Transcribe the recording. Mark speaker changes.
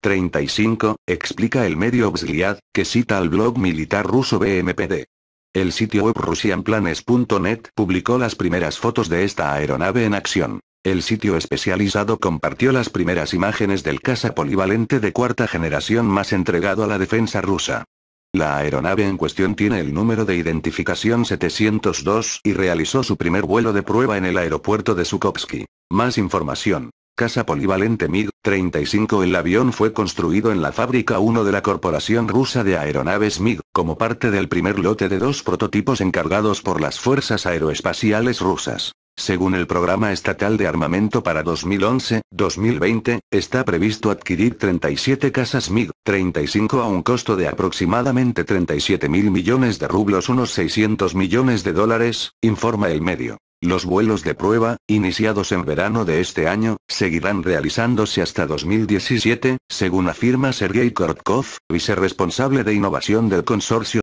Speaker 1: 35, explica el medio Obsliad, que cita al blog militar ruso BMPD. El sitio web russianplanes.net publicó las primeras fotos de esta aeronave en acción. El sitio especializado compartió las primeras imágenes del caza polivalente de cuarta generación más entregado a la defensa rusa. La aeronave en cuestión tiene el número de identificación 702 y realizó su primer vuelo de prueba en el aeropuerto de Sukovsky. Más información. Casa Polivalente MiG-35 El avión fue construido en la fábrica 1 de la Corporación Rusa de Aeronaves MiG, como parte del primer lote de dos prototipos encargados por las fuerzas aeroespaciales rusas. Según el Programa Estatal de Armamento para 2011-2020, está previsto adquirir 37 casas MiG-35 a un costo de aproximadamente 37 mil millones de rublos, unos 600 millones de dólares, informa el medio. Los vuelos de prueba, iniciados en verano de este año, seguirán realizándose hasta 2017, según afirma Sergei Korotkov, responsable de innovación del consorcio